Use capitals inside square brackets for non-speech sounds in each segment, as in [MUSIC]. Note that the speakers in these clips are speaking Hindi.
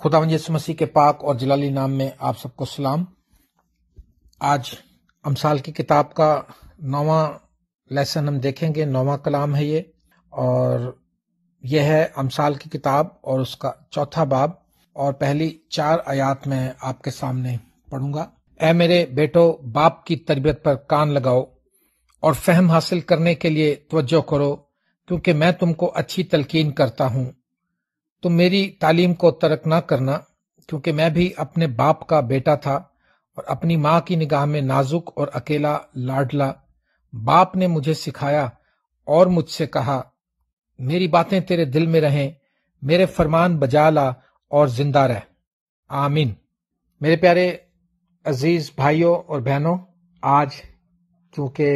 खुदा यसु मसीह के पाक और जलाली नाम में आप सबको सलाम आज अमसाल की किताब का नौवा लेसन हम देखेंगे नौवा कलाम है ये और यह है अमसाल की किताब और उसका चौथा बाब और पहली चार आयात में आपके सामने पढ़ूंगा ऐ मेरे बेटो बाप की तरबियत पर कान लगाओ और फहम हासिल करने के लिए तवज्जो करो क्योंकि मैं तुमको अच्छी तलकीन करता हूँ तो मेरी तालीम को तर्क ना करना क्योंकि मैं भी अपने बाप का बेटा था और अपनी माँ की निगाह में नाजुक और अकेला लाडला बाप ने मुझे सिखाया और मुझसे कहा मेरी बातें तेरे दिल में रहें मेरे फरमान बजा ला और जिंदा रह आमीन मेरे प्यारे अजीज भाइयों और बहनों आज क्योंकि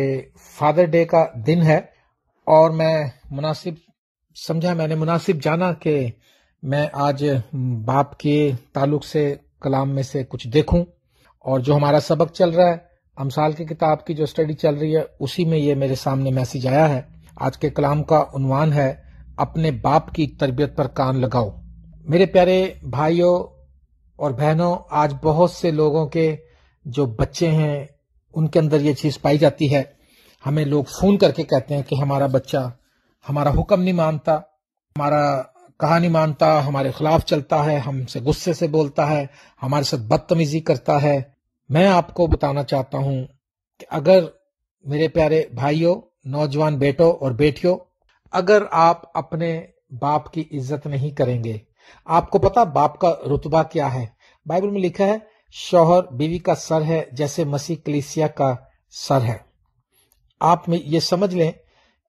फादर डे का दिन है और मैं मुनासिब समझा मैंने मुनासिब जाना कि मैं आज हम्म, बाप के ताल्लुक से कलाम में से कुछ देखूं और जो हमारा सबक चल रहा है अमसाल की किताब की जो स्टडी चल रही है उसी में ये मेरे सामने मैसेज आया है आज के कलाम का उन्वान है अपने बाप की तरबियत पर कान लगाओ मेरे प्यारे भाइयों और बहनों आज बहुत से लोगों के जो बच्चे हैं उनके अंदर ये चीज़ पाई जाती है हमें लोग फ़ोन करके कहते हैं कि हमारा बच्चा हमारा हुक्म नहीं मानता हमारा कहा नहीं मानता हमारे खिलाफ चलता है हमसे गुस्से से बोलता है हमारे साथ बदतमीजी करता है मैं आपको बताना चाहता हूं कि अगर मेरे प्यारे भाइयों नौजवान बेटों और बेटियों अगर आप अपने बाप की इज्जत नहीं करेंगे आपको पता बाप का रुतबा क्या है बाइबल में लिखा है शौहर बीवी का सर है जैसे मसीह कलिसिया का सर है आप में ये समझ लें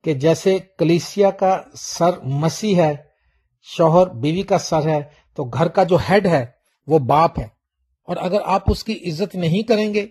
कि जैसे कलिसिया का सर मसीह है शोहर बीवी का सर है तो घर का जो हेड है वो बाप है और अगर आप उसकी इज्जत नहीं करेंगे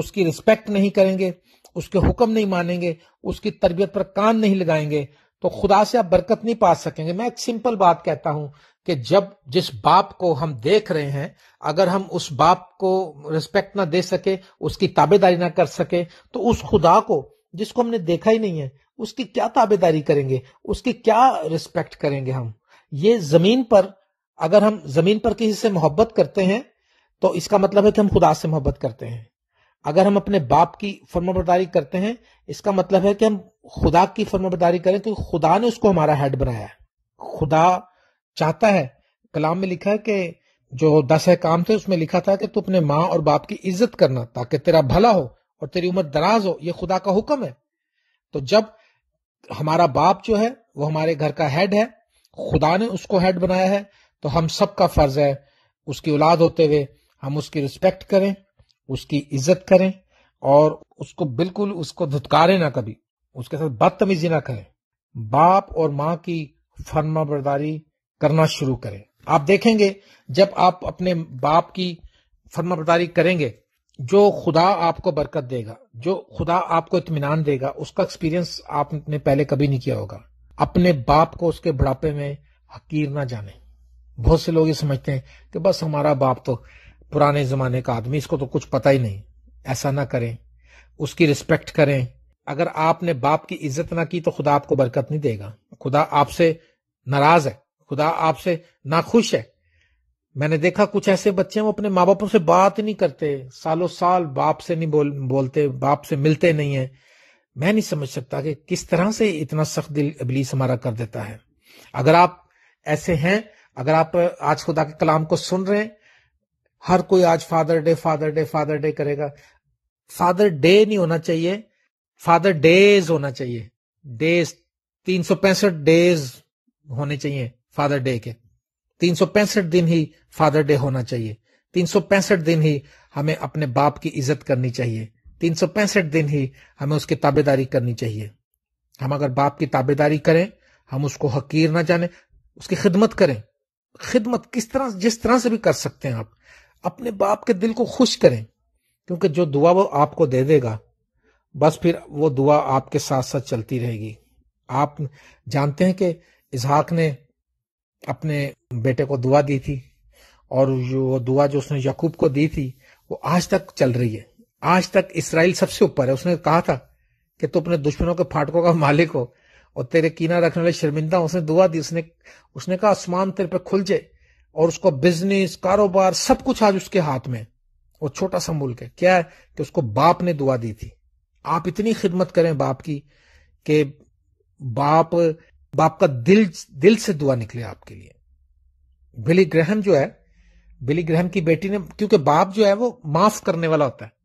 उसकी रिस्पेक्ट नहीं करेंगे उसके हुक्म नहीं मानेंगे उसकी तरबियत पर कान नहीं लगाएंगे तो खुदा से आप बरकत नहीं पा सकेंगे मैं एक सिंपल बात कहता हूं कि जब जिस बाप को हम देख रहे हैं अगर हम उस बाप को रिस्पेक्ट ना दे सके उसकी ताबेदारी ना कर सके तो उस खुदा को जिसको हमने देखा ही नहीं है उसकी क्या ताबेदारी करेंगे उसकी क्या रिस्पेक्ट करेंगे हम ये जमीन पर अगर हम जमीन पर किसी से मोहब्बत करते हैं तो इसका मतलब है कि हम खुदा से मोहब्बत करते हैं अगर हम अपने बाप की फर्माबरदारी करते हैं इसका मतलब है कि हम खुदा की फर्माबरदारी करें क्योंकि तो खुदा ने उसको हमारा हेड बनाया है खुदा चाहता है कलाम में लिखा है कि जो दस है काम थे उसमें लिखा था कि तू अपने माँ और बाप की इज्जत करना ताकि तेरा भला हो और तेरी उम्र दराज हो यह खुदा का हुक्म है तो जब हमारा बाप जो है वो हमारे घर का हेड है खुदा ने उसको हेड बनाया है तो हम सबका फर्ज है उसकी औलाद होते हुए हम उसकी रिस्पेक्ट करें उसकी इज्जत करें और उसको बिल्कुल उसको धुतकारे ना कभी उसके साथ बदतमीजी ना करें बाप और माँ की फर्मा बरदारी करना शुरू करें आप देखेंगे जब आप अपने बाप की फर्मा बरदारी करेंगे जो खुदा आपको बरकत देगा जो खुदा आपको इतमान देगा उसका एक्सपीरियंस आपने पहले कभी नहीं किया होगा अपने बाप को उसके बुढ़ापे में हकीर ना जाने बहुत से लोग ये समझते हैं कि बस हमारा बाप तो पुराने जमाने का आदमी इसको तो कुछ पता ही नहीं ऐसा ना करें उसकी रिस्पेक्ट करें अगर आपने बाप की इज्जत ना की तो खुदा आपको बरकत नहीं देगा खुदा आपसे नाराज है खुदा आपसे नाखुश है मैंने देखा कुछ ऐसे बच्चे हैं वो अपने माँ बापों से बात ही नहीं करते सालों साल बाप से नहीं बोल बोलते बाप से मिलते नहीं है मैं नहीं समझ सकता कि किस तरह से इतना सख्त दिल अबलीस हमारा कर देता है अगर आप ऐसे हैं अगर आप आज खुदा के कलाम को सुन रहे हैं हर कोई आज father day father day father day करेगा फादर डे नहीं होना चाहिए फादर डेज होना चाहिए डेज तीन सौ पैंसठ डेज होने चाहिए फादर डे के तीन सौ पैंसठ दिन ही फादर डे होना चाहिए तीन सौ पैंसठ दिन ही हमें अपने बाप की इज्जत करनी चाहिए तीन सौ पैंसठ दिन ही हमें उसकी ताबेदारी करनी चाहिए हम अगर बाप की ताबेदारी करें हम उसको हकीर ना जाने उसकी खिदमत करें खिदमत किस तरह जिस तरह से भी कर सकते हैं आप अपने बाप के दिल को खुश करें क्योंकि जो दुआ वो आपको दे देगा बस फिर वो दुआ आपके साथ साथ चलती रहेगी आप जानते हैं कि इजहाक ने अपने बेटे को दुआ दी थी और जो दुआ जो उसने यकूब को दी थी वो आज तक चल रही है आज तक इसराइल सबसे ऊपर है उसने कहा था कि तू अपने दुश्मनों के फाटकों का मालिक हो और तेरे कीना रखने वाले शर्मिंदा उसने दुआ दी उसने उसने कहा आसमान तेरे पे खुल जाए और उसको बिजनेस कारोबार सब कुछ आज उसके हाथ में वो छोटा सा मुल्क है क्या है कि उसको बाप ने दुआ दी थी आप इतनी खिदमत करें बाप की कि बाप बाप का दिल दिल से दुआ निकले आपके लिए बिली ग्रहण जो है बिली ग्रहण की बेटी ने क्योंकि बाप जो है वो माफ करने वाला होता है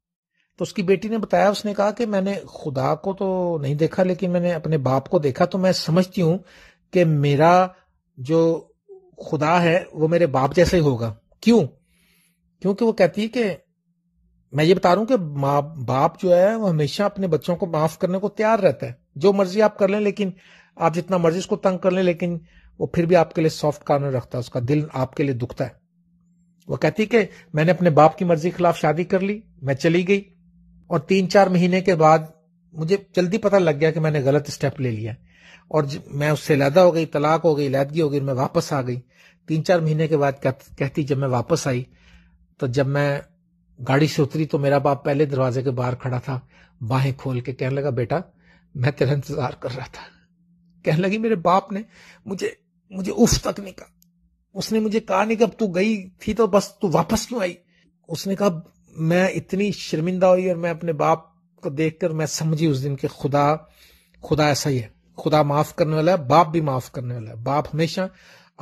तो उसकी बेटी ने बताया उसने कहा कि मैंने खुदा को तो नहीं देखा लेकिन मैंने अपने बाप को देखा तो मैं समझती हूं कि मेरा जो खुदा है वो मेरे बाप जैसा ही होगा क्यों क्योंकि वो कहती है कि मैं ये बता रहा हूं कि माँ बाप जो है वो हमेशा अपने बच्चों को माफ करने को तैयार रहता है जो मर्जी आप कर लें लेकिन आप जितना मर्जी उसको तंग कर लें लेकिन वो फिर भी आपके लिए सॉफ्ट कार्नर रखता है उसका दिल आपके लिए दुखता है वो कहती है कि मैंने अपने बाप की मर्जी के खिलाफ शादी कर ली मैं चली गई और तीन चार महीने के बाद मुझे जल्दी पता लग गया कि मैंने गलत स्टेप ले लिया और मैं उससे लैदा हो गई तलाक हो गई लैदगी हो गई मैं वापस आ गई तीन चार महीने के बाद कहती जब मैं वापस आई तो जब मैं गाड़ी से उतरी तो मेरा बाप पहले दरवाजे के बाहर खड़ा था बाहें खोल के कहने लगा बेटा मैं तेरा इंतजार कर रहा था कहने लगी मेरे बाप ने मुझे मुझे उफ तक नहीं कहा उसने मुझे कहा नहीं कि अब तू गई थी तो बस तू वापस क्यों आई उसने कहा मैं इतनी शर्मिंदा हुई और मैं अपने बाप को देखकर मैं समझी उस दिन कि खुदा खुदा ऐसा ही है खुदा माफ करने वाला है बाप भी माफ करने वाला है बाप हमेशा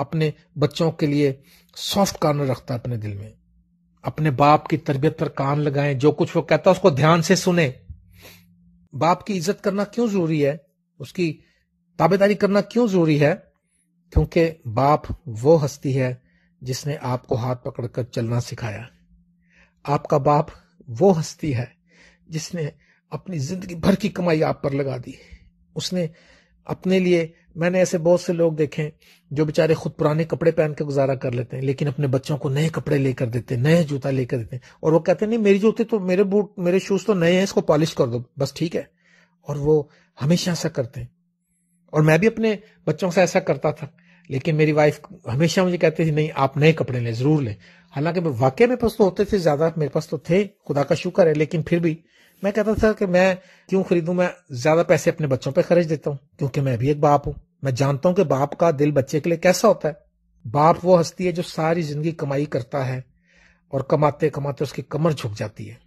अपने बच्चों के लिए सॉफ्ट कॉर्नर रखता है अपने दिल में अपने बाप की तरबियत पर कान लगाएं जो कुछ वो कहता है उसको ध्यान से सुने बाप की इज्जत करना क्यों जरूरी है उसकी ताबेदारी करना क्यों जरूरी है क्योंकि बाप वो हस्ती है जिसने आपको हाथ पकड़कर चलना सिखाया आपका बाप वो हस्ती है जिसने अपनी जिंदगी भर की कमाई आप पर लगा दी उसने अपने लिए मैंने ऐसे बहुत से लोग देखे जो बेचारे खुद पुराने कपड़े पहन के गुजारा कर लेते हैं लेकिन अपने बच्चों को नए कपड़े लेकर देते हैं नए जूता लेकर देते हैं और वो कहते हैं नहीं मेरी जूते तो मेरे बूट मेरे शूज तो नए हैं इसको पॉलिश कर दो बस ठीक है और वो हमेशा ऐसा करते हैं और मैं भी अपने बच्चों से ऐसा करता था लेकिन मेरी वाइफ हमेशा मुझे कहती थी नहीं आप नए कपड़े लें जरूर लें हालांकि मैं वाकई मेरे पास तो होते थे ज्यादा मेरे पास तो थे खुदा का शुक्र है लेकिन फिर भी मैं कहता था कि मैं क्यों खरीदूं मैं ज्यादा पैसे अपने बच्चों पे खर्च देता हूँ क्योंकि मैं भी एक बाप हूँ मैं जानता हूँ कि बाप का दिल बच्चे के लिए कैसा होता है बाप वो हस्ती है जो सारी जिंदगी कमाई करता है और कमाते कमाते उसकी कमर झुक जाती है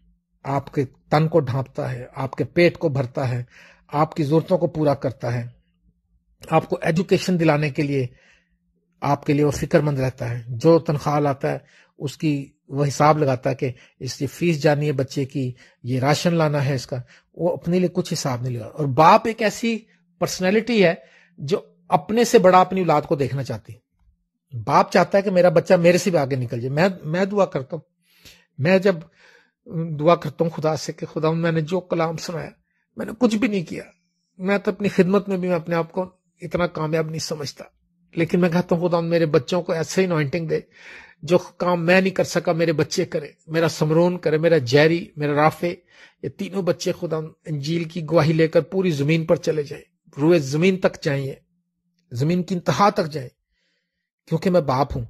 आपके तन को ढांपता है आपके पेट को भरता है आपकी जरूरतों को पूरा करता है आपको एजुकेशन दिलाने के लिए आपके लिए वो फिक्रमंद रहता है जो तनख्वाह लाता है उसकी वह हिसाब लगाता है कि इसकी फीस जानी है बच्चे की ये राशन लाना है इसका वो अपने लिए कुछ हिसाब नहीं लगा और बाप एक ऐसी पर्सनैलिटी है जो अपने से बड़ा अपनी औलाद को देखना चाहती बाप चाहता है कि मेरा बच्चा मेरे से भी आगे निकल जाए मैं मैं दुआ करता हूँ मैं जब दुआ करता हूँ खुदा से कि खुदा मैंने जो कलाम सुनाया मैंने कुछ भी नहीं किया मैं तो अपनी खिदमत में भी मैं अपने आप को इतना कामयाब नहीं समझता लेकिन मैं कहता हूँ खुदा मेरे बच्चों को ऐसे ही नॉइंटिंग दे जो काम मैं नहीं कर सका मेरे बच्चे करें मेरा समरोन करे मेरा जैरी मेरा राफे ये तीनों बच्चे खुदा अंजील की गवाही लेकर पूरी जमीन पर चले जाए रुए जमीन तक जाइए जमीन की इंतहा तक जाए क्योंकि मैं बाप हूं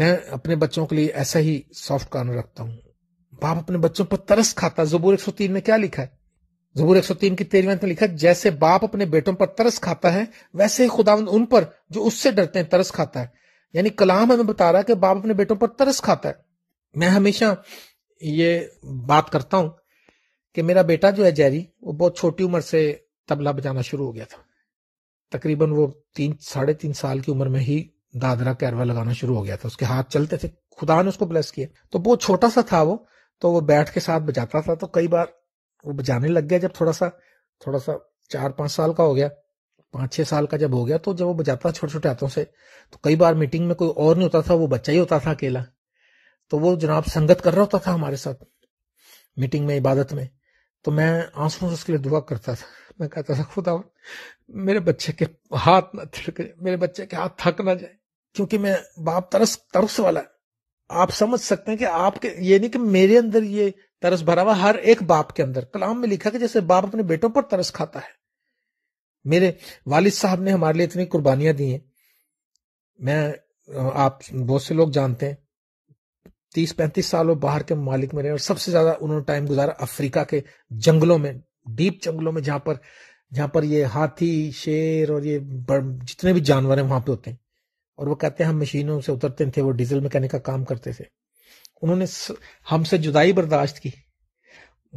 मैं अपने बच्चों के लिए ऐसा ही सॉफ्ट कॉर्नर रखता हूं बाप अपने बच्चों पर तरस खाता है जबूर 103 में क्या लिखा है जबूर 103 की तेरहवीं में लिखा जैसे बाप अपने बेटों पर तरस खाता है वैसे ही खुदावंद उन पर जो उससे डरते हैं तरस खाता है यानी कलाम हमें बता रहा है कि बाप अपने बेटों पर तरस खाता है मैं हमेशा ये बात करता हूं कि मेरा बेटा जो है जैरी वो बहुत छोटी उम्र से तबला बजाना शुरू हो गया था तकरीबन वो तीन साढ़े तीन साल की उम्र में ही दादरा कैरवा लगाना शुरू हो गया था उसके हाथ चलते थे खुदा ने उसको ब्लेस किया तो बहुत छोटा सा था वो तो वो बैठ के साथ बजाता था तो कई बार वो बजाने लग गया जब थोड़ा सा थोड़ा सा चार पांच साल का हो गया पांच छह साल का जब हो गया तो जब वो बजाता था छोटे छोटे हाथों से तो कई बार मीटिंग में कोई और नहीं होता था वो बच्चा ही होता था अकेला तो वो जनाब संगत कर रहा होता था हमारे साथ मीटिंग में इबादत में तो मैं आंसू से उसके लिए दुआ करता था मैं कहता था खुदा मेरे बच्चे के हाथ ना थिड़के मेरे बच्चे के हाथ थक ना जाए क्योंकि मैं बाप तरस तरस वाला आप समझ सकते हैं कि आपके ये नहीं कि मेरे अंदर ये तरस भरा हुआ हर एक बाप के अंदर कलाम में लिखा कि जैसे बाप अपने बेटों पर तरस खाता है मेरे वालिद साहब ने हमारे लिए इतनी कुर्बानियां दी हैं मैं आप बहुत से लोग जानते हैं तीस पैंतीस साल वो बाहर के मालिक में रहे और सबसे ज्यादा उन्होंने टाइम गुजारा अफ्रीका के जंगलों में डीप जंगलों में जहां पर जहां पर ये हाथी शेर और ये जितने भी जानवर हैं वहां पे होते हैं और वो कहते हैं हम मशीनों से उतरते थे वो डीजल कहने का काम करते थे उन्होंने हमसे जुदाई बर्दाश्त की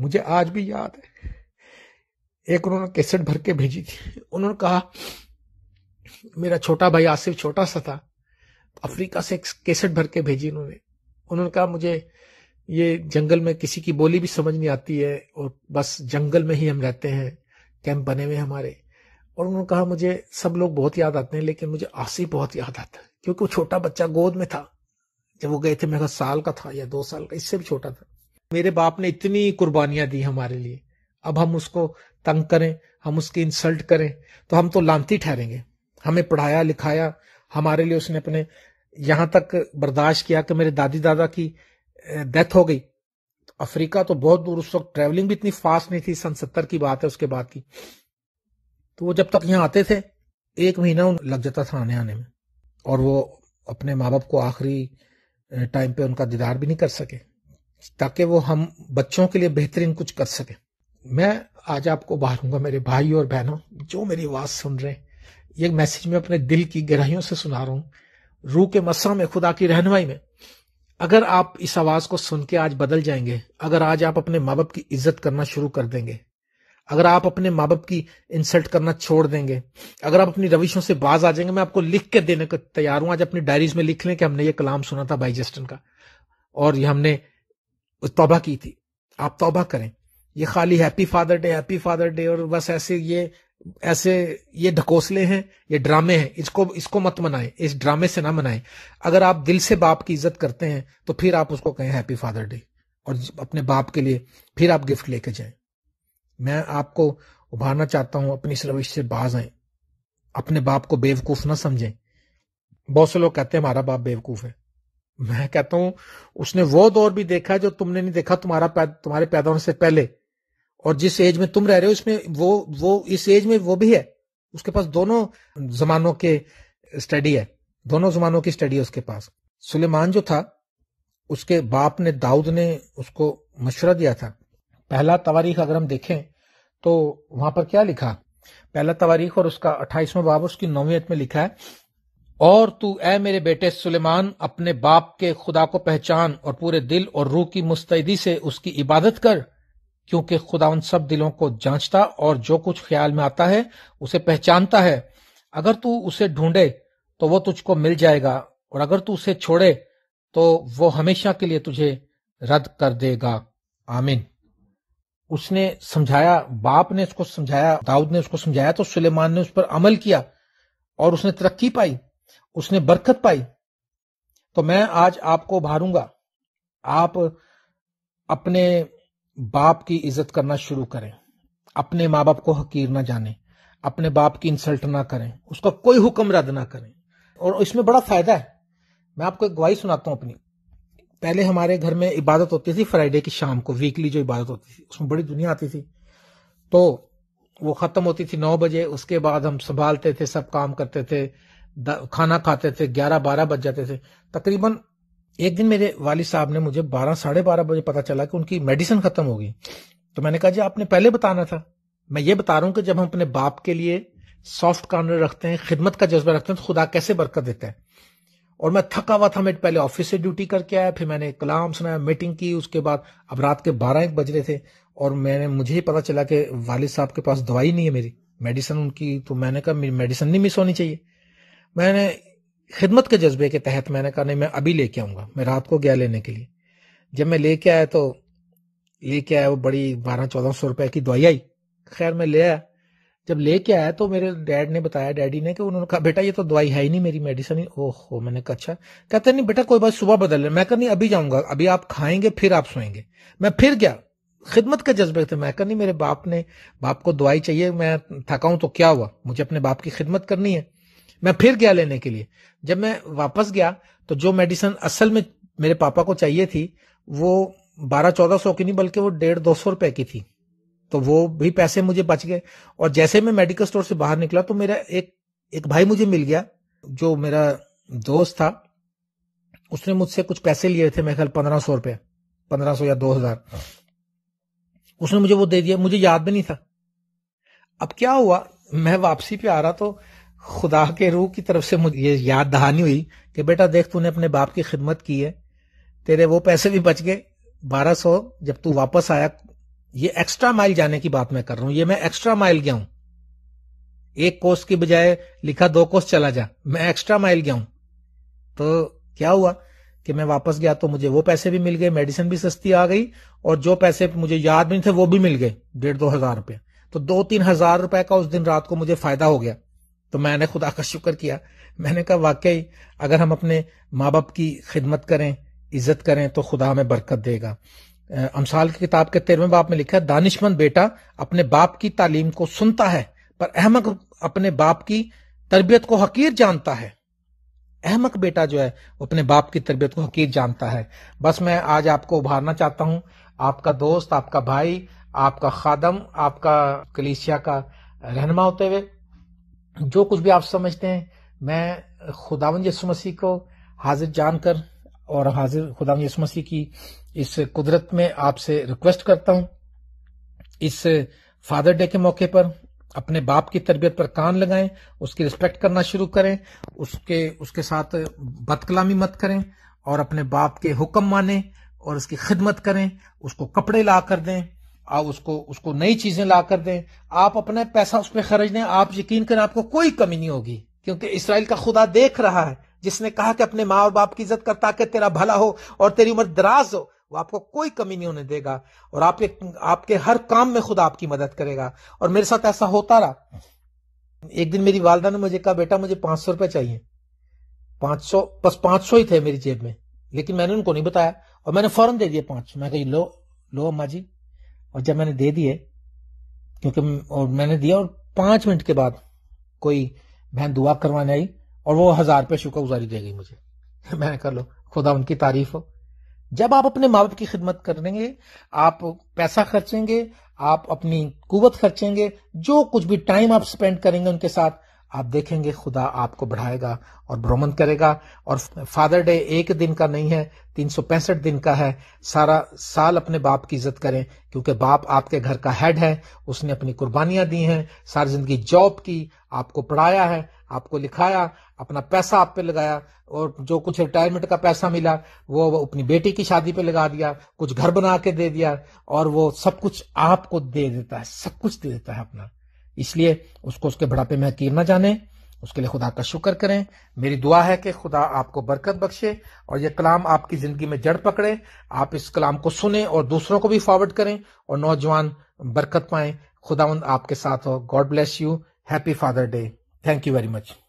मुझे आज भी याद है एक उन्होंने कैसेट भर के भेजी थी उन्होंने कहा मेरा छोटा भाई आसिफ छोटा सा था अफ्रीका से कैसेट भर के भेजी उन्होंने उन्होंने कहा मुझे ये जंगल में किसी की बोली भी समझ नहीं आती है और बस जंगल में ही हम रहते हैं कैंप बने हुए हमारे और उन्होंने कहा मुझे सब लोग बहुत याद आते हैं लेकिन मुझे आसिफ बहुत याद आता है क्योंकि वो छोटा बच्चा गोद में था जब वो गए थे मेरा साल का था या दो साल का इससे भी छोटा था मेरे बाप ने इतनी कुर्बानियां दी हमारे लिए अब हम उसको तंग करें हम उसकी इंसल्ट करें तो हम तो लांती ठहरेंगे हमें पढ़ाया लिखाया हमारे लिए उसने अपने यहां तक बर्दाश्त किया कि मेरे दादी दादा की डेथ हो गई तो अफ्रीका तो बहुत दूर उस वक्त ट्रैवलिंग भी इतनी फास्ट नहीं थी सन सत्तर की बात है उसके बाद की तो वो जब तक यहां आते थे एक महीना लग जाता था आने आने में और वो अपने माँ बाप को आखिरी टाइम पे उनका दीदार भी नहीं कर सके ताकि वो हम बच्चों के लिए बेहतरीन कुछ कर सके मैं आज आपको बाहरूंगा मेरे भाई और बहनों जो मेरी आवाज़ सुन रहे हैं ये मैसेज मैं अपने दिल की गहराइयों से सुना रहा हूं रूह के मसा में खुदा की रहनवाई में अगर आप इस आवाज़ को सुन के आज बदल जाएंगे अगर आज आप अपने माँ बाप की इज्जत करना शुरू कर देंगे अगर आप अपने माँ बाप की इंसल्ट करना छोड़ देंगे अगर आप अपनी रविशों से बाज आ जाएंगे मैं आपको लिख के देने को तैयार हूं आज अपनी डायरीज में लिख लें कि हमने ये कलाम सुना था भाई का और ये हमने तौबा की थी आप तौबा करें ये खाली happy father day happy father day और बस ऐसे ये ऐसे ये ढकोसले हैं ये ड्रामे हैं इसको इसको मत मनाएं इस ड्रामे से ना मनाएं अगर आप दिल से बाप की इज्जत करते हैं तो फिर आप उसको कहें हैप्पी फादर डे और अपने बाप के लिए फिर आप गिफ्ट लेके जाएं मैं आपको उभारना चाहता हूं अपनी इस रविश से बाज आए अपने बाप को बेवकूफ ना समझें बहुत से लोग कहते हैं हमारा बाप बेवकूफ है मैं कहता हूं उसने वो दौर भी देखा जो तुमने नहीं देखा तुम्हारा तुम्हारे पैदा होने से पहले और जिस एज में तुम रह रहे हो इसमें वो वो इस एज में वो भी है उसके पास दोनों जमानों के स्टडी है दोनों जमानों की स्टडी है उसके पास सुलेमान जो था उसके बाप ने दाऊद ने उसको मशुरा दिया था पहला तवारीख अगर हम देखें तो वहां पर क्या लिखा पहला तवारीख और उसका अट्ठाईसवें बाब उसकी नौवीयत में लिखा है और तू ए मेरे बेटे सुलेमान अपने बाप के खुदा को पहचान और पूरे दिल और रूह की मुस्तैदी से उसकी इबादत कर क्योंकि खुदा उन सब दिलों को जांचता और जो कुछ ख्याल में आता है उसे पहचानता है अगर तू उसे ढूंढे तो वो तुझको मिल जाएगा और अगर तू उसे छोड़े तो वो हमेशा के लिए तुझे रद्द कर देगा आमिन उसने समझाया बाप ने उसको समझाया दाऊद ने उसको समझाया तो सुलेमान ने उस पर अमल किया और उसने तरक्की पाई उसने बरकत पाई तो मैं आज आपको उभारूंगा आप अपने बाप की इज्जत करना शुरू करें अपने माँ बाप को हकीर ना जाने अपने बाप की इंसल्ट ना करें उसका कोई हुक्म रद्द ना करें और इसमें बड़ा फायदा है मैं आपको एक गवाही सुनाता हूँ अपनी पहले हमारे घर में इबादत होती थी फ्राइडे की शाम को वीकली जो इबादत होती थी उसमें बड़ी दुनिया आती थी तो वो ख़त्म होती थी नौ बजे उसके बाद हम संभालते थे सब काम करते थे खाना खाते थे ग्यारह बारह बज जाते थे तकरीबन एक दिन मेरे वाली साहब ने मुझे बारह साढ़े बारह बजे पता चला कि उनकी मेडिसिन खत्म हो गई तो मैंने कहा जी आपने पहले बताना था मैं ये बता रहा हूं कि जब हम अपने बाप के लिए सॉफ्ट कॉर्नर रखते हैं खिदमत का जज्बा रखते हैं तो खुदा कैसे बरकत देता है और मैं थका हुआ था मैं पहले ऑफिस से ड्यूटी करके आया फिर मैंने कलाम सुनाया मीटिंग की उसके बाद अब रात के बारह एक बज रहे थे और मैंने मुझे ही पता चला कि वालिद साहब के पास दवाई नहीं है मेरी मेडिसिन उनकी तो मैंने कहा मेरी मेडिसिन नहीं मिस होनी चाहिए मैंने खिदमत के जज्बे के तहत मैंने कहा नहीं मैं अभी लेके आऊंगा मैं रात को गया लेने के लिए जब मैं लेके आया तो लेके आया वो बड़ी बारह चौदह सौ रुपए की दवाई आई खैर मैं ले आया जब लेके आया तो मेरे डैड ने बताया डैडी ने कि उन्होंने कहा बेटा ये तो दवाई है ही नहीं मेरी मेडिसिन ओहो मैंने कहा अच्छा कहते नहीं बेटा कोई बात सुबह बदल मैं कहा नहीं अभी जाऊंगा अभी आप खाएंगे फिर आप सोएंगे मैं फिर गया खिदमत के जज्बे थे मैं कहा नहीं मेरे बाप ने बाप को दवाई चाहिए मैं थका हूं तो क्या हुआ मुझे अपने बाप की खिदमत करनी है मैं फिर गया लेने के लिए जब मैं वापस गया तो जो मेडिसन असल में मेरे पापा को चाहिए थी वो बारह चौदह सौ की नहीं बल्कि वो डेढ़ दो सौ रुपए की थी तो वो भी पैसे मुझे बच गए और जैसे मैं मेडिकल स्टोर से बाहर निकला तो मेरा एक एक भाई मुझे मिल गया जो मेरा दोस्त था उसने मुझसे कुछ पैसे लिए थे मेरे ख्याल पंद्रह सौ रुपये पंद्रह सौ या दो हजार उसने मुझे वो दे दिया मुझे याद भी नहीं था अब क्या हुआ मैं वापसी पे आ रहा तो खुदा के रूह की तरफ से मुझे ये याद दहानी हुई कि बेटा देख तूने अपने बाप की खिदमत की है तेरे वो पैसे भी बच गए बारह सौ जब तू वापस आया ये एक्स्ट्रा माइल जाने की बात मैं कर रहा हूं ये मैं एक्स्ट्रा माइल गया हूं एक कोस की बजाय लिखा दो कोस चला जा मैं एक्स्ट्रा माइल गया हूं तो क्या हुआ कि मैं वापस गया तो मुझे वो पैसे भी मिल गए मेडिसिन भी सस्ती आ गई और जो पैसे मुझे याद नहीं थे वो भी मिल गए डेढ़ दो हजार रुपये तो दो तीन हजार रुपए का उस दिन रात को मुझे फायदा हो गया तो मैंने खुदा का शुक्र किया मैंने कहा वाकई अगर हम अपने माँ बाप की खिदमत करें इज्जत करें तो खुदा हमें बरकत देगा अमसाल की किताब के तेरहवें बाप में लिखा है दानिशमंद बेटा अपने बाप की तालीम को सुनता है पर अहमक अपने बाप की तरबियत को हकीर जानता है अहमक बेटा जो है अपने बाप की तरबियत को हकीर जानता है बस मैं आज आपको उभारना चाहता हूं आपका दोस्त आपका भाई आपका खादम आपका कलीसिया का रहनमा होते हुए जो कुछ भी आप समझते हैं मैं खुदावन यसु मसीह को हाजिर जानकर और हाजिर खुदावन यसु मसीह की इस कुदरत में आपसे रिक्वेस्ट करता हूं इस फादर डे के मौके पर अपने बाप की तरबियत पर कान लगाएं उसकी रिस्पेक्ट करना शुरू करें उसके उसके साथ बदकलामी मत करें और अपने बाप के हुक्म माने और उसकी खिदमत करें उसको कपड़े ला कर दें आप उसको उसको नई चीजें ला कर दें आप अपना पैसा उस पर खर्च दें आप यकीन करें आपको कोई कमी नहीं होगी क्योंकि इसराइल का खुदा देख रहा है जिसने कहा कि अपने माँ और बाप की इज्जत कर ताकि तेरा भला हो और तेरी उम्र दराज हो वो आपको कोई कमी नहीं होने देगा और आपके आपके हर काम में खुदा आपकी मदद करेगा और मेरे साथ ऐसा होता रहा एक दिन मेरी वालदा ने मुझे कहा बेटा मुझे पांच सौ रुपए चाहिए पांच सौ बस पांच सौ ही थे मेरी जेब में लेकिन मैंने उनको नहीं बताया और मैंने फौरन दे दिया पांच सौ मैं कही लो लो अम्मा जी और जब मैंने दे दिए क्योंकि और मैंने दिया और पांच मिनट के बाद कोई बहन दुआ करवाने आई और वो हजार रुपये शुक्रगुजारी दे गई मुझे [LAUGHS] मैंने कर लो खुदा उनकी तारीफ हो जब आप अपने माँ बाप की खिदमत करेंगे आप पैसा खर्चेंगे आप अपनी कुवत खर्चेंगे जो कुछ भी टाइम आप स्पेंड करेंगे उनके साथ आप देखेंगे खुदा आपको बढ़ाएगा और भ्रमण करेगा और फादर डे एक दिन का नहीं है तीन दिन का है सारा साल अपने बाप की इज्जत करें क्योंकि बाप आपके घर का हेड है उसने अपनी कुर्बानियां दी हैं सारी जिंदगी जॉब की आपको पढ़ाया है आपको लिखाया अपना पैसा आप पे लगाया और जो कुछ रिटायरमेंट का पैसा मिला वो अपनी बेटी की शादी पे लगा दिया कुछ घर बना के दे दिया और वो सब कुछ आपको दे देता है सब कुछ दे देता है अपना इसलिए उसको उसके बढ़ापे में हकीर ना जाने उसके लिए खुदा का शुक्र करें मेरी दुआ है कि खुदा आपको बरकत बख्शे और यह कलाम आपकी ज़िंदगी में जड़ पकड़े आप इस कलाम को सुने और दूसरों को भी फॉरवर्ड करें और नौजवान बरकत पाए खुदा आपके साथ हो God bless you happy father day thank you very much